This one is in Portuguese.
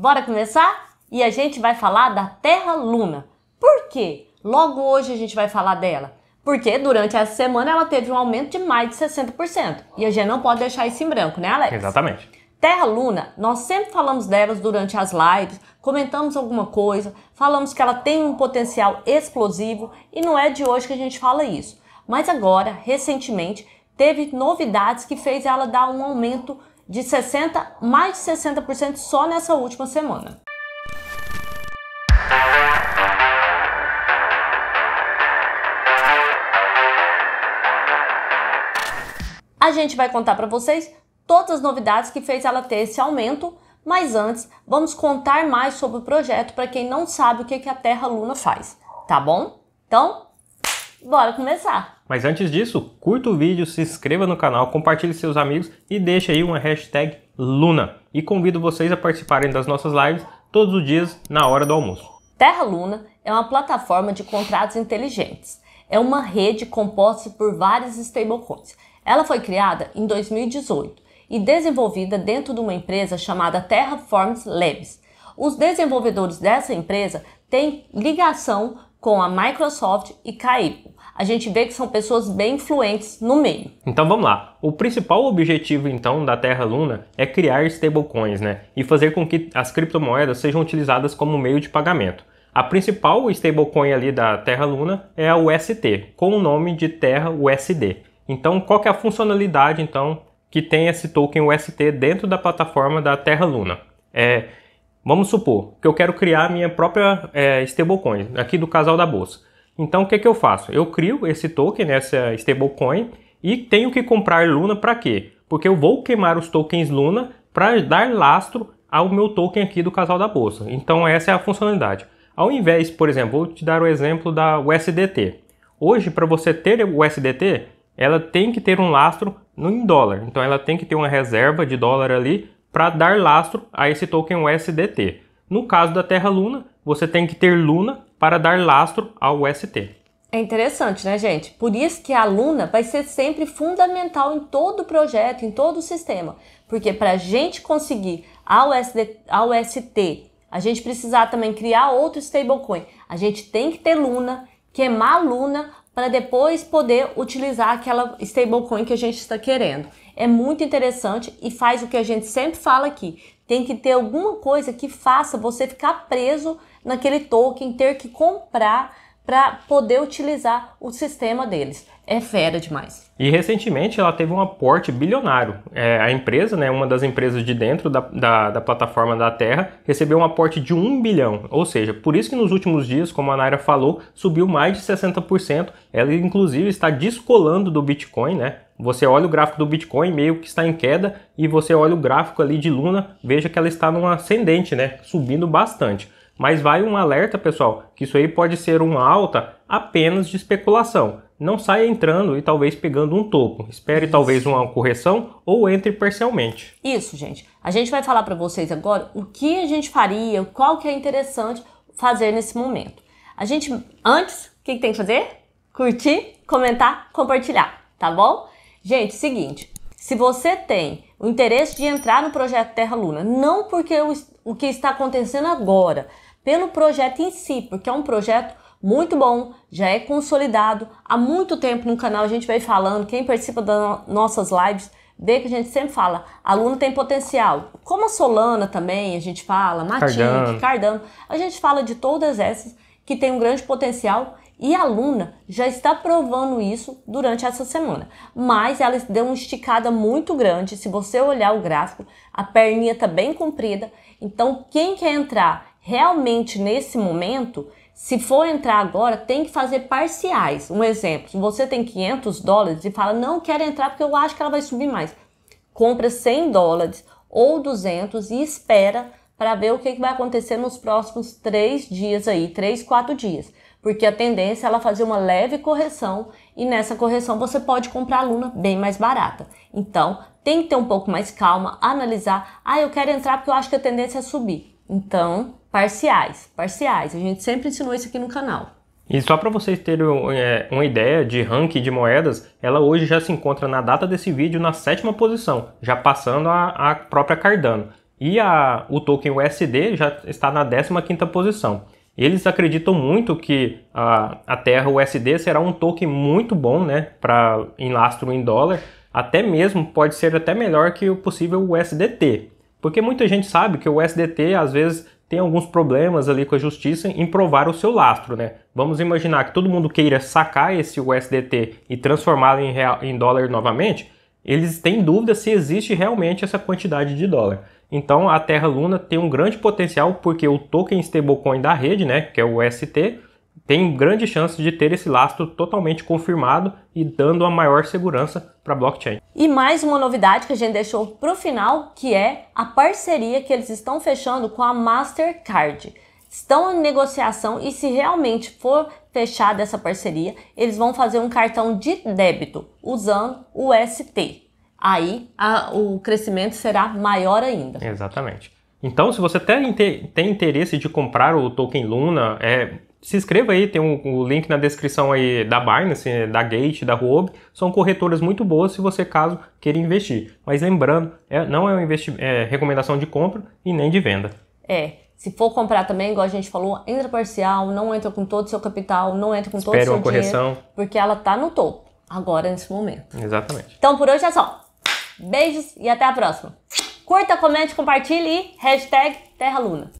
Bora começar? E a gente vai falar da Terra Luna. Por quê? Logo hoje a gente vai falar dela. Porque durante essa semana ela teve um aumento de mais de 60%. E a gente não pode deixar isso em branco, né, Alex? Exatamente. Terra Luna, nós sempre falamos delas durante as lives, comentamos alguma coisa, falamos que ela tem um potencial explosivo e não é de hoje que a gente fala isso. Mas agora, recentemente, teve novidades que fez ela dar um aumento de 60, mais de 60% só nessa última semana. A gente vai contar para vocês todas as novidades que fez ela ter esse aumento, mas antes vamos contar mais sobre o projeto para quem não sabe o que a Terra Luna faz, tá bom? Então, Bora começar! Mas antes disso, curta o vídeo, se inscreva no canal, compartilhe seus amigos e deixe aí uma hashtag Luna. E convido vocês a participarem das nossas lives todos os dias na hora do almoço. Terra Luna é uma plataforma de contratos inteligentes. É uma rede composta por várias stablecoins. Ela foi criada em 2018 e desenvolvida dentro de uma empresa chamada Terraforms Labs. Os desenvolvedores dessa empresa têm ligação com a Microsoft e KY a gente vê que são pessoas bem influentes no meio. Então vamos lá. O principal objetivo então da Terra Luna é criar stablecoins, né? E fazer com que as criptomoedas sejam utilizadas como meio de pagamento. A principal stablecoin ali da Terra Luna é a UST, com o nome de Terra USD. Então, qual que é a funcionalidade então que tem esse token UST dentro da plataforma da Terra Luna? É, vamos supor que eu quero criar minha própria é, stablecoin aqui do casal da bolsa. Então o que, é que eu faço? Eu crio esse token, né, essa stablecoin, e tenho que comprar Luna para quê? Porque eu vou queimar os tokens Luna para dar lastro ao meu token aqui do casal da bolsa. Então essa é a funcionalidade. Ao invés, por exemplo, vou te dar o exemplo da USDT. Hoje, para você ter o USDT, ela tem que ter um lastro em dólar. Então ela tem que ter uma reserva de dólar ali para dar lastro a esse token USDT. No caso da Terra Luna, você tem que ter Luna para dar lastro ao ST. É interessante, né, gente? Por isso que a aluna vai ser sempre fundamental em todo o projeto, em todo o sistema. Porque para a gente conseguir a a UST, a gente precisar também criar outro stablecoin. A gente tem que ter Luna, queimar Luna para depois poder utilizar aquela stablecoin que a gente está querendo. É muito interessante e faz o que a gente sempre fala aqui. Tem que ter alguma coisa que faça você ficar preso naquele token, ter que comprar para poder utilizar o sistema deles. É fera demais. E recentemente ela teve um aporte bilionário. É, a empresa, né, uma das empresas de dentro da, da, da, plataforma da Terra, recebeu um aporte de 1 bilhão. Ou seja, por isso que nos últimos dias, como a Naira falou, subiu mais de 60%. Ela inclusive está descolando do Bitcoin, né? Você olha o gráfico do Bitcoin, meio que está em queda, e você olha o gráfico ali de Luna, veja que ela está num ascendente, né? Subindo bastante. Mas vai um alerta, pessoal, que isso aí pode ser uma alta apenas de especulação. Não saia entrando e talvez pegando um topo. Espere isso. talvez uma correção ou entre parcialmente. Isso, gente. A gente vai falar para vocês agora o que a gente faria, qual que é interessante fazer nesse momento. A gente, antes, o que, tem que fazer? Curtir, comentar, compartilhar, tá bom? Gente, seguinte, se você tem o interesse de entrar no projeto Terra Luna, não porque o, o que está acontecendo agora, pelo projeto em si, porque é um projeto muito bom, já é consolidado. Há muito tempo no canal a gente vem falando, quem participa das nossas lives vê que a gente sempre fala, aluno tem potencial. Como a Solana também, a gente fala, Matilde, Cardano. Cardano, a gente fala de todas essas que tem um grande potencial e a aluna já está provando isso durante essa semana. Mas ela deu uma esticada muito grande, se você olhar o gráfico, a perninha está bem comprida. Então, quem quer entrar realmente nesse momento, se for entrar agora, tem que fazer parciais. Um exemplo, se você tem 500 dólares e fala, não quero entrar porque eu acho que ela vai subir mais. Compra 100 dólares ou 200 e espera para ver o que, que vai acontecer nos próximos três dias aí, três, quatro dias. Porque a tendência é ela fazer uma leve correção e nessa correção você pode comprar a Luna bem mais barata. Então, tem que ter um pouco mais calma, analisar. Ah, eu quero entrar porque eu acho que a tendência é subir. Então, parciais, parciais. A gente sempre ensinou isso aqui no canal. E só para vocês terem é, uma ideia de ranking de moedas, ela hoje já se encontra na data desse vídeo na sétima posição, já passando a, a própria Cardano. E a, o token USD já está na 15ª posição. Eles acreditam muito que a, a Terra USD será um token muito bom né, para enlastro em dólar, até mesmo pode ser até melhor que o possível USDT. Porque muita gente sabe que o USDT às vezes tem alguns problemas ali com a justiça em provar o seu lastro, né? Vamos imaginar que todo mundo queira sacar esse USDT e transformá-lo em, real, em dólar novamente, eles têm dúvida se existe realmente essa quantidade de dólar. Então a Terra Luna tem um grande potencial porque o token stablecoin da rede, né, que é o UST, tem grande chance de ter esse lastro totalmente confirmado e dando a maior segurança para a blockchain. E mais uma novidade que a gente deixou para o final, que é a parceria que eles estão fechando com a Mastercard. Estão em negociação e se realmente for fechada essa parceria, eles vão fazer um cartão de débito usando o ST. Aí a, o crescimento será maior ainda. Exatamente. Então, se você tem, tem interesse de comprar o token Luna, é se inscreva aí, tem um, um, link na descrição aí da Binance, né, da Gate, da Huobi, são corretoras muito boas se você caso queira investir. Mas lembrando, é, não é, um é recomendação de compra e nem de venda. É, se for comprar também, igual a gente falou, entra parcial, não entra com todo o seu capital, não entra com Espere todo o seu uma correção. dinheiro, porque ela tá no topo agora nesse momento. Exatamente. Então por hoje é só. Beijos e até a próxima. Curta, comente, compartilhe e hashtag Terra Luna.